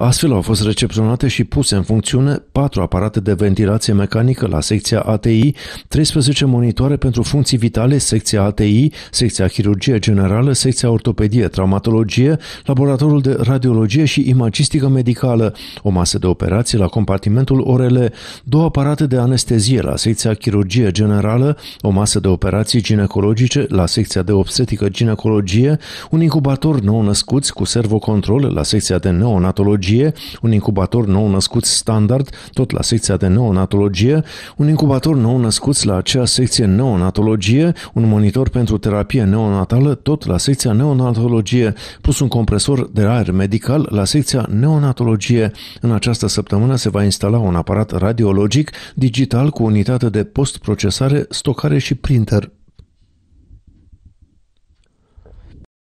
Astfel au fost recepționate și puse în funcțiune patru aparate de ventilație mecanică la secția ATI, 13 monitoare pentru funcții vitale, secția ATI, secția chirurgie generală, secția ortopedie, traumatologie, laboratorul de radiologie și imagistică medicală, o masă de operații la compartimentul orele, două aparate de anestezie la secția chirurgie generală, o masă de operații ginecologice la secția de obstetrică ginecologie, un incubator nou născuți cu servocontrol la secția de neonatologie, neonatologie, un incubator nou născut standard, tot la secția de neonatologie, un incubator nou născut la acea secție neonatologie, un monitor pentru terapie neonatală, tot la secția neonatologie, plus un compresor de aer medical la secția neonatologie. În această săptămână se va instala un aparat radiologic digital cu unitate de postprocesare, stocare și printer.